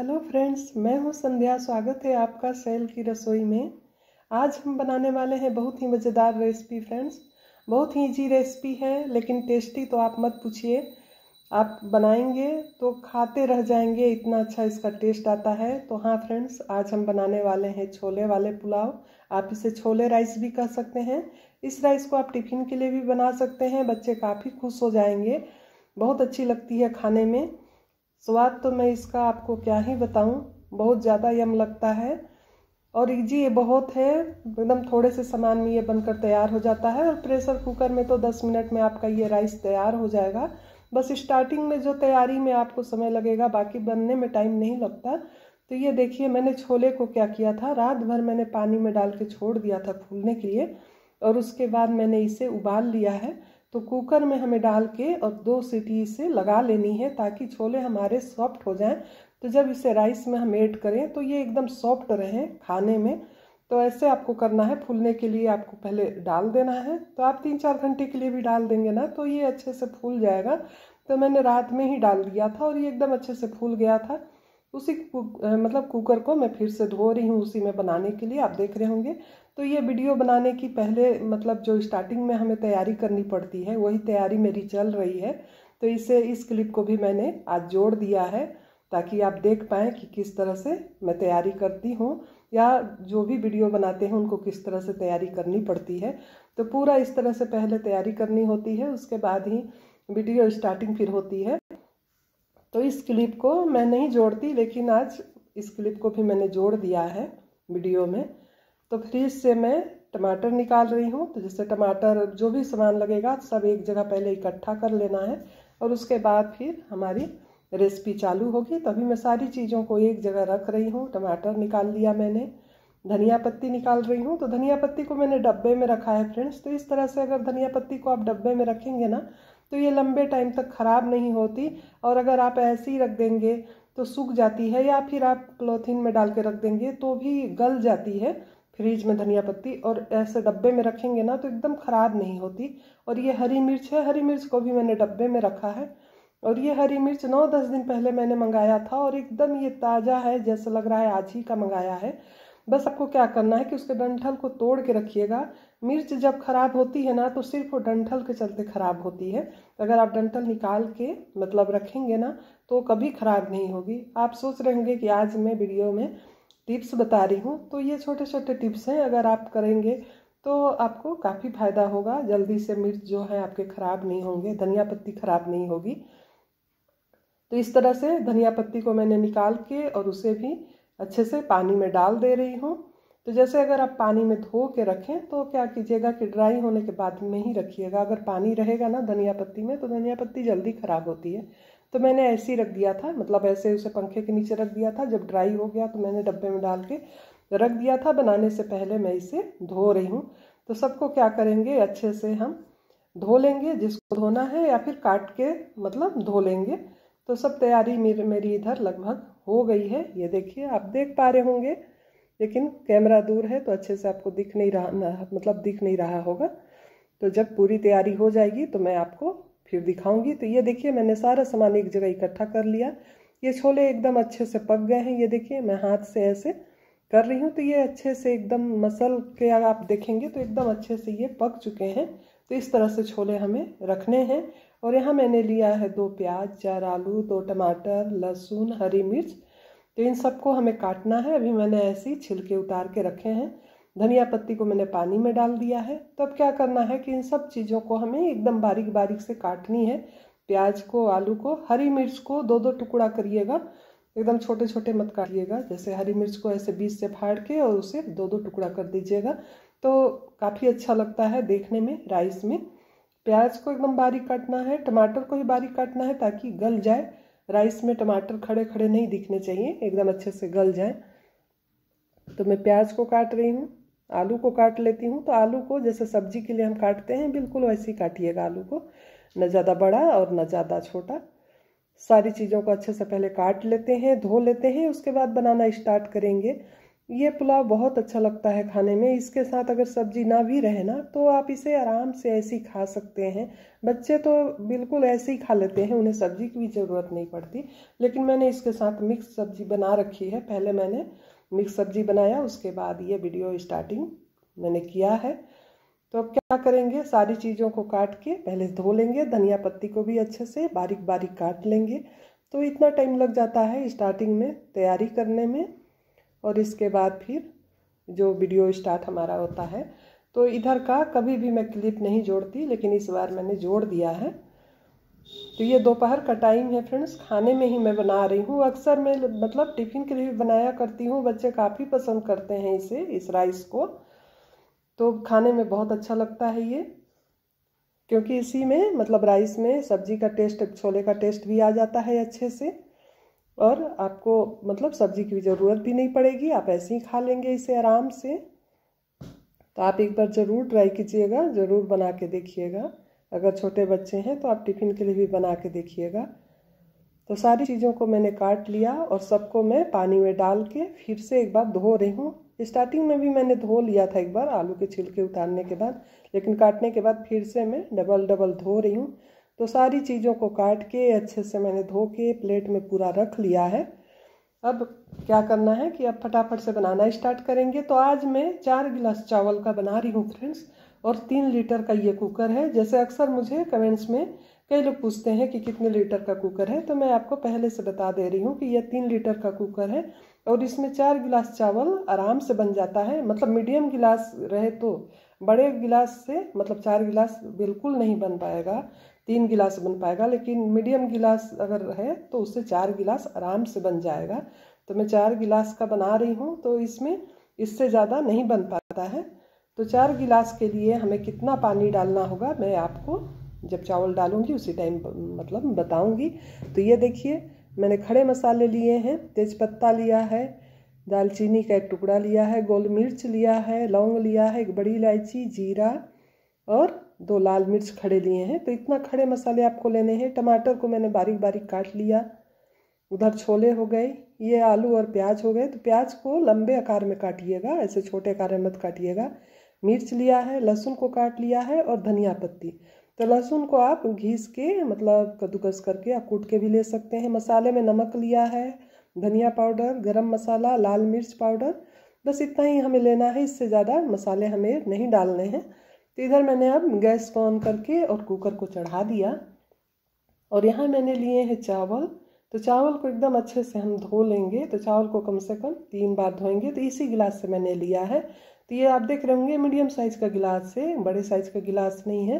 hello friends मैं हूं संध्या स्वागत है आपका सेल की रसोई में आज हम बनाने वाले हैं बहुत ही मज़ेदार रेसिपी फ्रेंड्स बहुत ही इजी रेसिपी है लेकिन टेस्टी तो आप मत पूछिए आप बनाएंगे तो खाते रह जाएंगे इतना अच्छा इसका टेस्ट आता है तो हाँ फ्रेंड्स आज हम बनाने वाले हैं छोले वाले पुलाव आप इसे छोले राइस भी कह सकते हैं इस राइस को आप टिफ़िन के लिए भी बना सकते हैं बच्चे काफ़ी खुश हो जाएंगे बहुत अच्छी लगती है खाने में स्वाद तो मैं इसका आपको क्या ही बताऊं बहुत ज़्यादा यम लगता है और इजी ये बहुत है एकदम थोड़े से सामान में ये बनकर तैयार हो जाता है और प्रेशर कुकर में तो दस मिनट में आपका ये राइस तैयार हो जाएगा बस स्टार्टिंग में जो तैयारी में आपको समय लगेगा बाकी बनने में टाइम नहीं लगता तो ये देखिए मैंने छोले को क्या किया था रात भर मैंने पानी में डाल के छोड़ दिया था फूलने के लिए और उसके बाद मैंने इसे उबाल लिया है तो कुकर में हमें डाल के और दो सीटी इसे लगा लेनी है ताकि छोले हमारे सॉफ्ट हो जाएं तो जब इसे राइस में हम ऐड करें तो ये एकदम सॉफ्ट रहें खाने में तो ऐसे आपको करना है फूलने के लिए आपको पहले डाल देना है तो आप तीन चार घंटे के लिए भी डाल देंगे ना तो ये अच्छे से फूल जाएगा तो मैंने रात में ही डाल दिया था और ये एकदम अच्छे से फूल गया था उसी कुक मतलब कुकर को मैं फिर से धो रही हूँ उसी में बनाने के लिए आप देख रहे होंगे तो ये वीडियो बनाने की पहले मतलब जो स्टार्टिंग में हमें तैयारी करनी पड़ती है वही तैयारी मेरी चल रही है तो इसे इस क्लिप को भी मैंने आज जोड़ दिया है ताकि आप देख पाएँ कि किस तरह से मैं तैयारी करती हूँ या जो भी वीडियो बनाते हैं उनको किस तरह से तैयारी करनी पड़ती है तो पूरा इस तरह से पहले तैयारी करनी होती है उसके बाद ही वीडियो स्टार्टिंग फिर होती है तो इस क्लिप को मैं नहीं जोड़ती लेकिन आज इस क्लिप को भी मैंने जोड़ दिया है वीडियो में तो फ्रिज से मैं टमाटर निकाल रही हूँ तो जैसे टमाटर जो भी सामान लगेगा सब एक जगह पहले इकट्ठा कर लेना है और उसके बाद फिर हमारी रेसिपी चालू होगी तो अभी मैं सारी चीज़ों को एक जगह रख रही हूँ टमाटर निकाल लिया मैंने धनिया पत्ती निकाल रही हूँ तो धनिया पत्ती को मैंने डब्बे में रखा है फ्रेंड्स तो इस तरह से अगर धनिया पत्ती को आप डब्बे में रखेंगे ना तो ये लंबे टाइम तक ख़राब नहीं होती और अगर आप ऐसे ही रख देंगे तो सूख जाती है या फिर आप पॉलीथीन में डाल के रख देंगे तो भी गल जाती है फ्रिज में धनिया पत्ती और ऐसे डब्बे में रखेंगे ना तो एकदम ख़राब नहीं होती और ये हरी मिर्च है हरी मिर्च को भी मैंने डब्बे में रखा है और ये हरी मिर्च नौ दस दिन पहले मैंने मंगाया था और एकदम ये ताज़ा है जैसा लग रहा है आज ही का मंगाया है बस आपको क्या करना है कि उसके डंठल को तोड़ के रखिएगा मिर्च जब खराब होती है ना तो सिर्फ वो डंठल के चलते खराब होती है अगर आप डंठल निकाल के मतलब रखेंगे ना तो कभी खराब नहीं होगी आप सोच रहे होंगे कि आज मैं वीडियो में टिप्स बता रही हूँ तो ये छोटे छोटे टिप्स हैं अगर आप करेंगे तो आपको काफ़ी फायदा होगा जल्दी से मिर्च जो है आपके ख़राब नहीं होंगे धनिया पत्ती ख़राब नहीं होगी तो इस तरह से धनिया पत्ती को मैंने निकाल के और उसे भी अच्छे से पानी में डाल दे रही हूँ तो जैसे अगर आप पानी में धो के रखें तो क्या कीजिएगा कि ड्राई होने के बाद में ही रखिएगा अगर पानी रहेगा ना धनिया पत्ती में तो धनिया पत्ती जल्दी ख़राब होती है तो मैंने ऐसे ही रख दिया था मतलब ऐसे उसे पंखे के नीचे रख दिया था जब ड्राई हो गया तो मैंने डब्बे में डाल के रख दिया था बनाने से पहले मैं इसे धो रही हूँ तो सबको क्या करेंगे अच्छे से हम धो लेंगे जिसको धोना है या फिर काट के मतलब धो लेंगे तो सब तैयारी मेरे मेरी इधर लगभग हो गई है ये देखिए आप देख पा रहे होंगे लेकिन कैमरा दूर है तो अच्छे से आपको दिख नहीं रहा मतलब दिख नहीं रहा होगा तो जब पूरी तैयारी हो जाएगी तो मैं आपको फिर दिखाऊंगी तो ये देखिए मैंने सारा सामान एक जगह इकट्ठा कर लिया ये छोले एकदम अच्छे से पक गए हैं ये देखिए मैं हाथ से ऐसे कर रही हूँ तो ये अच्छे से एकदम मसल के अगर आप देखेंगे तो एकदम अच्छे से ये पक चुके हैं तो इस तरह से छोले हमें रखने हैं और यहाँ मैंने लिया है दो प्याज चार आलू दो टमाटर लहसुन हरी मिर्च तो इन सबको हमें काटना है अभी मैंने ऐसे ही छिलके उतार के रखे हैं धनिया पत्ती को मैंने पानी में डाल दिया है तो अब क्या करना है कि इन सब चीज़ों को हमें एकदम बारीक बारीक से काटनी है प्याज को आलू को हरी मिर्च को दो दो टुकड़ा करिएगा एकदम छोटे छोटे मत काटिएगा जैसे हरी मिर्च को ऐसे बीज से फाड़ के और उसे दो दो टुकड़ा कर दीजिएगा तो काफ़ी अच्छा लगता है देखने में राइस में प्याज को एकदम बारीक काटना है टमाटर को भी बारीक काटना है ताकि गल जाए राइस में टमाटर खड़े खड़े नहीं दिखने चाहिए एकदम अच्छे से गल जाए तो मैं प्याज को काट रही हूँ आलू को काट लेती हूँ तो आलू को जैसे सब्जी के लिए हम काटते हैं बिल्कुल वैसे ही काटिएगा आलू को न ज़्यादा बड़ा और न ज़्यादा छोटा सारी चीज़ों को अच्छे से पहले काट लेते हैं धो लेते हैं उसके बाद बनाना स्टार्ट करेंगे ये पुलाव बहुत अच्छा लगता है खाने में इसके साथ अगर सब्जी ना भी रहे ना तो आप इसे आराम से ऐसे ही खा सकते हैं बच्चे तो बिल्कुल ऐसे ही खा लेते हैं उन्हें सब्जी की भी ज़रूरत नहीं पड़ती लेकिन मैंने इसके साथ मिक्स सब्जी बना रखी है पहले मैंने मिक्स सब्जी बनाया उसके बाद ये वीडियो स्टार्टिंग मैंने किया है तो अब क्या करेंगे सारी चीज़ों को काट के पहले धो लेंगे धनिया पत्ती को भी अच्छे से बारीक बारीक काट लेंगे तो इतना टाइम लग जाता है स्टार्टिंग में तैयारी करने में और इसके बाद फिर जो वीडियो स्टार्ट हमारा होता है तो इधर का कभी भी मैं क्लिप नहीं जोड़ती लेकिन इस बार मैंने जोड़ दिया है तो ये दोपहर का टाइम है फ्रेंड्स खाने में ही मैं बना रही हूँ अक्सर मैं मतलब टिफ़िन के लिए बनाया करती हूँ बच्चे काफ़ी पसंद करते हैं इसे इस राइस को तो खाने में बहुत अच्छा लगता है ये क्योंकि इसी में मतलब राइस में सब्जी का टेस्ट छोले का टेस्ट भी आ जाता है अच्छे से और आपको मतलब सब्जी की ज़रूरत भी नहीं पड़ेगी आप ऐसे ही खा लेंगे इसे आराम से तो आप एक बार ज़रूर ट्राई कीजिएगा ज़रूर बना के देखिएगा अगर छोटे बच्चे हैं तो आप टिफ़िन के लिए भी बना के देखिएगा तो सारी चीज़ों को मैंने काट लिया और सबको मैं पानी में डाल के फिर से एक बार धो रही हूँ स्टार्टिंग में भी मैंने धो लिया था एक बार आलू के छिलके उतारने के बाद लेकिन काटने के बाद फिर से मैं डबल डबल धो रही हूँ तो सारी चीज़ों को काट के अच्छे से मैंने धो के प्लेट में पूरा रख लिया है अब क्या करना है कि अब फटाफट से बनाना स्टार्ट करेंगे तो आज मैं चार गिलास चावल का बना रही हूँ फ्रेंड्स और तीन लीटर का ये कुकर है जैसे अक्सर मुझे कमेंट्स में कई लोग पूछते हैं कि कितने लीटर का कुकर है तो मैं आपको पहले से बता दे रही हूँ कि यह तीन लीटर का कुकर है और इसमें चार गिलास चावल आराम से बन जाता है मतलब मीडियम गिलास रहे तो बड़े गिलास से मतलब चार गिलास बिल्कुल नहीं बन पाएगा तीन गिलास बन पाएगा लेकिन मीडियम गिलास अगर है तो उससे चार गिलास आराम से बन जाएगा तो मैं चार गिलास का बना रही हूँ तो इसमें इससे ज़्यादा नहीं बन पाता है तो चार गिलास के लिए हमें कितना पानी डालना होगा मैं आपको जब चावल डालूंगी उसी टाइम मतलब बताऊंगी तो ये देखिए मैंने खड़े मसाले लिए हैं तेज़पत्ता लिया है दालचीनी का एक टुकड़ा लिया है गोल मिर्च लिया है लौंग लिया है एक बड़ी इलायची जीरा और दो लाल मिर्च खड़े लिए हैं तो इतना खड़े मसाले आपको लेने हैं टमाटर को मैंने बारीक बारीक काट लिया उधर छोले हो गए ये आलू और प्याज हो गए तो प्याज को लंबे आकार में काटिएगा ऐसे छोटे आकार में मत काटिएगा मिर्च लिया है लहसुन को काट लिया है और धनिया पत्ती तो लहसुन को आप घीस के मतलब कद्दूकस करके आप कूट के भी ले सकते हैं मसाले में नमक लिया है धनिया पाउडर गरम मसाला लाल मिर्च पाउडर बस इतना ही हमें लेना है इससे ज़्यादा मसाले हमें नहीं डालने हैं तो इधर मैंने अब गैस को ऑन करके और कुकर को चढ़ा दिया और यहाँ मैंने लिए हैं चावल तो चावल को एकदम अच्छे से हम धो लेंगे तो चावल को कम से कम तीन बार धोएंगे तो इसी गिलास से मैंने लिया है तो ये आप देख रहे होंगे मीडियम साइज़ का गिलास है बड़े साइज़ का गिलास नहीं है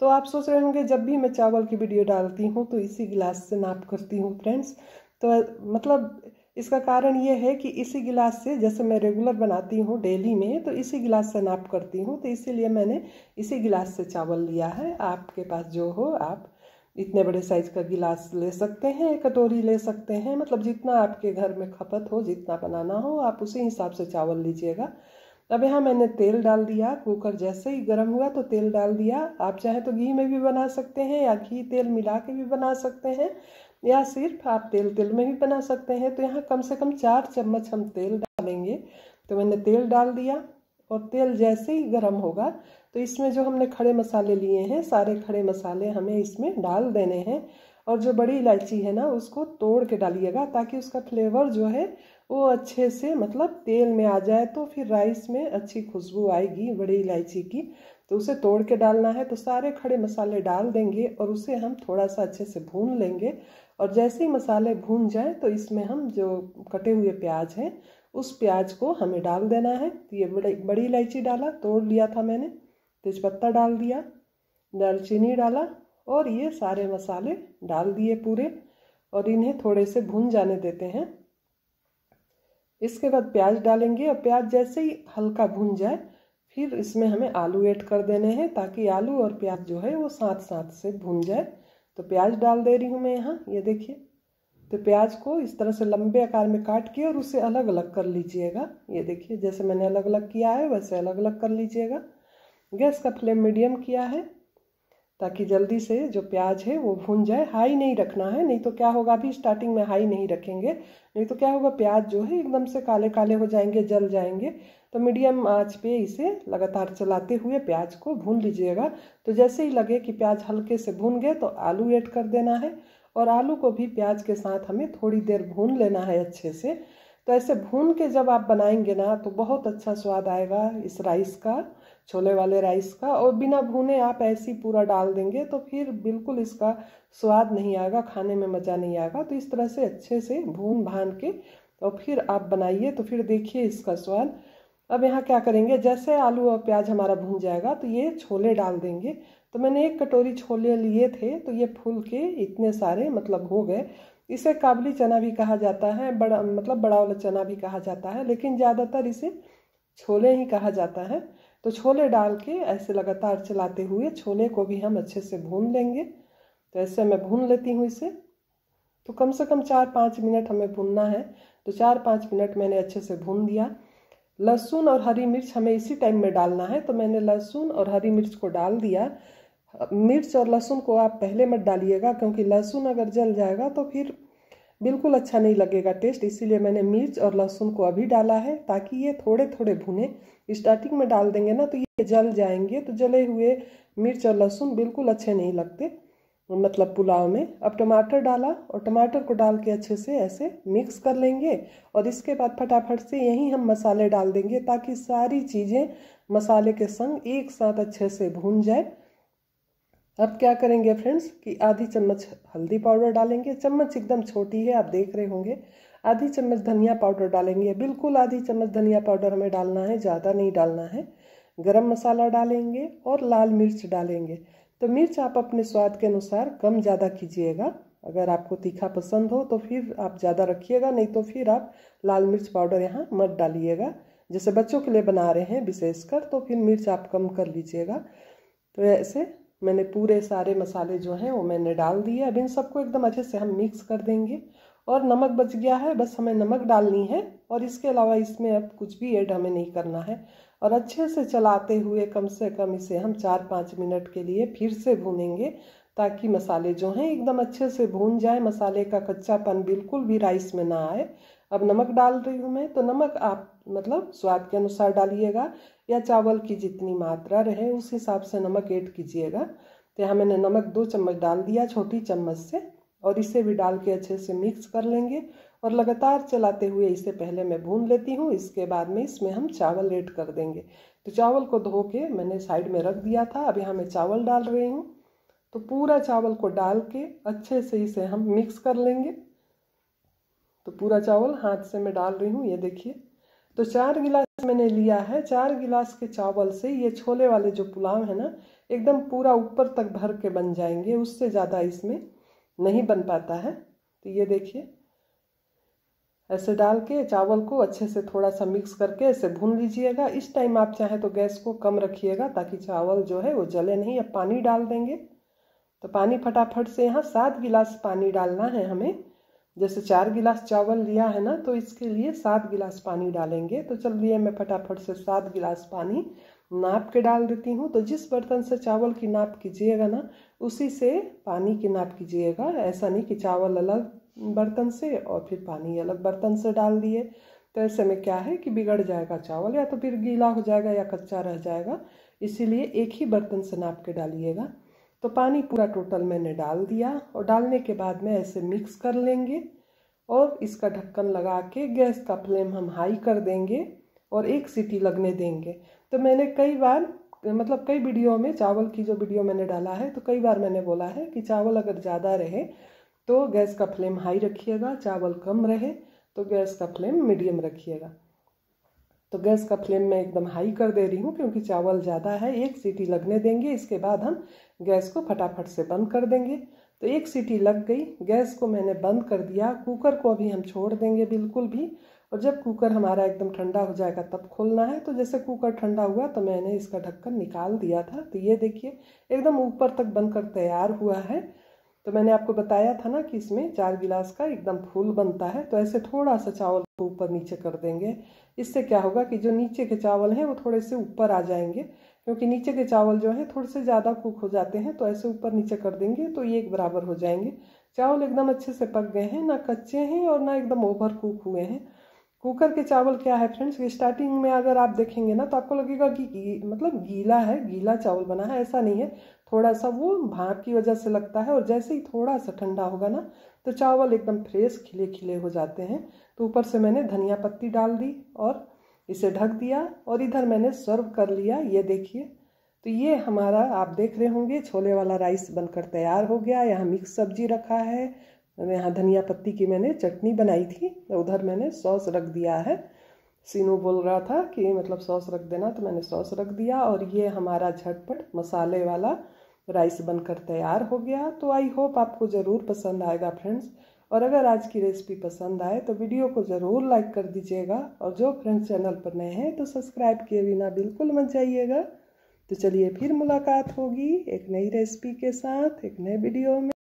तो आप सोच रहे होंगे जब भी मैं चावल की वीडियो डालती हूँ तो इसी गिलास से नाप करती हूँ फ्रेंड्स तो मतलब इसका कारण ये है कि इसी गिलास से जैसे मैं रेगुलर बनाती हूँ डेली में तो इसी गिलास से नाप करती हूँ तो इसीलिए मैंने इसी गिलास से चावल लिया है आपके पास जो हो आप इतने बड़े साइज का गिलास ले सकते हैं कटोरी ले सकते हैं मतलब जितना आपके घर में खपत हो जितना बनाना हो आप उसी हिसाब से चावल लीजिएगा अब यहाँ मैंने तेल डाल दिया कुकर जैसे ही गर्म हुआ तो तेल डाल दिया आप चाहे तो घी में भी बना सकते हैं या घी तेल मिला के भी बना सकते हैं या सिर्फ आप तेल तेल में भी बना सकते हैं तो यहाँ कम से कम चार चम्मच हम तेल डालेंगे तो मैंने तेल डाल दिया और तेल जैसे ही गर्म होगा तो इसमें जो हमने खड़े मसाले लिए हैं सारे खड़े मसाले हमें इसमें डाल देने हैं और जो बड़ी इलायची है ना उसको तोड़ के डालिएगा ताकि उसका फ्लेवर जो है वो अच्छे से मतलब तेल में आ जाए तो फिर राइस में अच्छी खुशबू आएगी बड़ी इलायची की तो उसे तोड़ के डालना है तो सारे खड़े मसाले डाल देंगे और उसे हम थोड़ा सा अच्छे से भून लेंगे और जैसे ही मसाले भून जाए तो इसमें हम जो कटे हुए प्याज हैं उस प्याज को हमें डाल देना है तो ये बड़ी बड़ी इलायची डाला तोड़ लिया था मैंने तेज़पत्ता डाल दिया दालचीनी डाला और ये सारे मसाले डाल दिए पूरे और इन्हें थोड़े से भून जाने देते हैं इसके बाद प्याज डालेंगे और प्याज जैसे ही हल्का भून जाए फिर इसमें हमें आलू ऐड कर देने हैं ताकि आलू और प्याज जो है वो साथ साथ से भून जाए तो प्याज डाल दे रही हूँ मैं यहाँ ये देखिए तो प्याज को इस तरह से लंबे आकार में काट के और उसे अलग अलग कर लीजिएगा ये देखिए जैसे मैंने अलग अलग किया है वैसे अलग अलग कर लीजिएगा गैस का फ्लेम मीडियम किया है ताकि जल्दी से जो प्याज है वो भून जाए हाई नहीं रखना है नहीं तो क्या होगा अभी स्टार्टिंग में हाई नहीं रखेंगे नहीं तो क्या होगा प्याज जो है एकदम से काले काले हो जाएंगे जल जाएंगे तो मीडियम आंच पे इसे लगातार चलाते हुए प्याज को भून लीजिएगा तो जैसे ही लगे कि प्याज हल्के से भून गए तो आलू ऐड कर देना है और आलू को भी प्याज के साथ हमें थोड़ी देर भून लेना है अच्छे से तो ऐसे भून के जब आप बनाएंगे ना तो बहुत अच्छा स्वाद आएगा इस राइस का छोले वाले राइस का और बिना भूने आप ऐसे ही पूरा डाल देंगे तो फिर बिल्कुल इसका स्वाद नहीं आएगा खाने में मज़ा नहीं आएगा तो इस तरह से अच्छे से भून भान के और फिर आप बनाइए तो फिर देखिए इसका स्वाद अब यहाँ क्या करेंगे जैसे आलू और प्याज हमारा भून जाएगा तो ये छोले डाल देंगे तो मैंने एक कटोरी छोले लिए थे तो ये फूल के इतने सारे मतलब हो गए इसे काबली चना भी कहा जाता है बड़ा मतलब बड़ा वाला चना भी कहा जाता है लेकिन ज़्यादातर इसे छोले ही कहा जाता है तो छोले डाल के ऐसे लगातार चलाते हुए छोले को भी हम अच्छे से भून लेंगे तो ऐसे मैं भून लेती हूँ इसे तो कम से कम चार पाँच मिनट हमें भूनना है तो चार पाँच मिनट मैंने अच्छे से भून दिया लहसुन और हरी मिर्च हमें इसी टाइम में डालना है तो मैंने लहसुन और हरी मिर्च को डाल दिया मिर्च और लहसुन को आप पहले मत डालिएगा क्योंकि लहसुन अगर जल जाएगा तो फिर बिल्कुल अच्छा नहीं लगेगा टेस्ट इसीलिए मैंने मिर्च और लहसुन को अभी डाला है ताकि ये थोड़े थोड़े भुने स्टार्टिंग में डाल देंगे ना तो ये जल जाएंगे तो जले हुए मिर्च और लहसुन बिल्कुल अच्छे नहीं लगते मतलब पुलाव में अब टमाटर डाला और टमाटर को डाल के अच्छे से ऐसे मिक्स कर लेंगे और इसके बाद फटाफट से यहीं हम मसाले डाल देंगे ताकि सारी चीज़ें मसाले के संग एक साथ अच्छे से भून जाए अब क्या करेंगे फ्रेंड्स कि आधी चम्मच हल्दी पाउडर डालेंगे चम्मच एकदम छोटी है आप देख रहे होंगे आधी चम्मच धनिया पाउडर डालेंगे बिल्कुल आधी चम्मच धनिया पाउडर हमें डालना है ज़्यादा नहीं डालना है गरम मसाला डालेंगे और लाल मिर्च डालेंगे तो मिर्च आप अपने स्वाद के अनुसार कम ज़्यादा कीजिएगा अगर आपको तीखा पसंद हो तो फिर आप ज़्यादा रखिएगा नहीं तो फिर आप लाल मिर्च पाउडर यहाँ मत डालिएगा जैसे बच्चों के लिए बना रहे हैं विशेषकर तो फिर मिर्च आप कम कर लीजिएगा तो ऐसे मैंने पूरे सारे मसाले जो हैं वो मैंने डाल दिए अब इन सबको एकदम अच्छे से हम मिक्स कर देंगे और नमक बच गया है बस हमें नमक डालनी है और इसके अलावा इसमें अब कुछ भी ऐड हमें नहीं करना है और अच्छे से चलाते हुए कम से कम इसे हम चार पाँच मिनट के लिए फिर से भूनेंगे ताकि मसाले जो हैं एकदम अच्छे से भून जाए मसाले का कच्चापन बिल्कुल भी राइस में ना आए अब नमक डाल रही हूँ मैं तो नमक आप मतलब स्वाद के अनुसार डालिएगा या चावल की जितनी मात्रा रहे उस हिसाब से नमक ऐड कीजिएगा तो यहाँ मैंने नमक दो चम्मच डाल दिया छोटी चम्मच से और इसे भी डाल के अच्छे से मिक्स कर लेंगे और लगातार चलाते हुए इसे पहले मैं भून लेती हूँ इसके बाद में इसमें हम चावल ऐड कर देंगे तो चावल को धो के मैंने साइड में रख दिया था अब यहाँ मैं चावल डाल रही हूँ तो पूरा चावल को डाल के अच्छे से इसे हम मिक्स कर लेंगे तो पूरा चावल हाथ से मैं डाल रही हूँ ये देखिए तो चार गिलास मैंने लिया है चार गिलास के चावल से ये छोले वाले जो पुलाव है ना एकदम पूरा ऊपर तक भर के बन जाएंगे उससे ज़्यादा इसमें नहीं बन पाता है तो ये देखिए ऐसे डाल के चावल को अच्छे से थोड़ा सा मिक्स करके ऐसे भून लीजिएगा इस टाइम आप चाहें तो गैस को कम रखिएगा ताकि चावल जो है वो जले नहीं अब पानी डाल देंगे तो पानी फटाफट से यहाँ सात गिलास पानी डालना है हमें जैसे चार गिलास चावल लिया है ना तो इसके लिए सात गिलास पानी डालेंगे तो चलिए मैं फटाफट से सात गिलास पानी नाप के डाल देती हूँ तो जिस बर्तन से चावल की नाप कीजिएगा ना उसी से पानी की नाप कीजिएगा ऐसा नहीं कि चावल अलग बर्तन से और फिर पानी अलग बर्तन से डाल दिए तो ऐसे में क्या है कि बिगड़ जाएगा चावल या तो फिर गीला हो जाएगा या कच्चा रह जाएगा इसीलिए एक ही बर्तन से नाप के डालिएगा तो पानी पूरा टोटल मैंने डाल दिया और डालने के बाद में ऐसे मिक्स कर लेंगे और इसका ढक्कन लगा के गैस का फ्लेम हम हाई कर देंगे और एक सीटी लगने देंगे तो मैंने कई बार मतलब कई वीडियो में चावल की जो वीडियो मैंने डाला है तो कई बार मैंने बोला है कि चावल अगर ज़्यादा रहे तो गैस का फ्लेम हाई रखिएगा चावल कम रहे तो गैस का फ्लेम मीडियम रखिएगा तो गैस का फ्लेम मैं एकदम हाई कर दे रही हूँ क्योंकि चावल ज़्यादा है एक सीटी लगने देंगे इसके बाद हम गैस को फटाफट से बंद कर देंगे तो एक सीटी लग गई गैस को मैंने बंद कर दिया कुकर को अभी हम छोड़ देंगे बिल्कुल भी और जब कुकर हमारा एकदम ठंडा हो जाएगा तब खोलना है तो जैसे कुकर ठंडा हुआ तो मैंने इसका ढक्कन निकाल दिया था तो ये देखिए एकदम ऊपर तक बनकर तैयार हुआ है तो मैंने आपको बताया था ना कि इसमें चार गिलास का एकदम फूल बनता है तो ऐसे थोड़ा सा चावल को ऊपर नीचे कर देंगे इससे क्या होगा कि जो नीचे के चावल हैं वो थोड़े से ऊपर आ जाएंगे क्योंकि नीचे के चावल जो हैं थोड़े से ज़्यादा कुक हो जाते हैं तो ऐसे ऊपर नीचे कर देंगे तो ये एक बराबर हो जाएंगे चावल एकदम अच्छे से पक गए हैं ना कच्चे हैं और ना एकदम ओवर कुक हुए हैं कुकर के चावल क्या है फ्रेंड्स स्टार्टिंग में अगर आप देखेंगे ना तो आपको लगेगा कि मतलब गीला है गीला चावल बना है ऐसा नहीं है थोड़ा सा वो भाप की वजह से लगता है और जैसे ही थोड़ा सा ठंडा होगा ना तो चावल एकदम फ्रेश खिले खिले हो जाते हैं तो ऊपर से मैंने धनिया पत्ती डाल दी और इसे ढक दिया और इधर मैंने सर्व कर लिया ये देखिए तो ये हमारा आप देख रहे होंगे छोले वाला राइस बनकर तैयार हो गया यहाँ मिक्स सब्जी रखा है यहाँ धनिया पत्ती की मैंने चटनी बनाई थी तो उधर मैंने सॉस रख दिया है सीनू बोल रहा था कि मतलब सॉस रख देना तो मैंने सॉस रख दिया और ये हमारा झटपट मसाले वाला राइस बनकर तैयार हो गया तो आई होप आपको ज़रूर पसंद आएगा फ्रेंड्स और अगर आज की रेसिपी पसंद आए तो वीडियो को ज़रूर लाइक कर दीजिएगा और जो फ्रेंड्स चैनल पर नए हैं तो सब्सक्राइब किए बिना बिल्कुल मत जाइएगा तो चलिए फिर मुलाकात होगी एक नई रेसिपी के साथ एक नए वीडियो में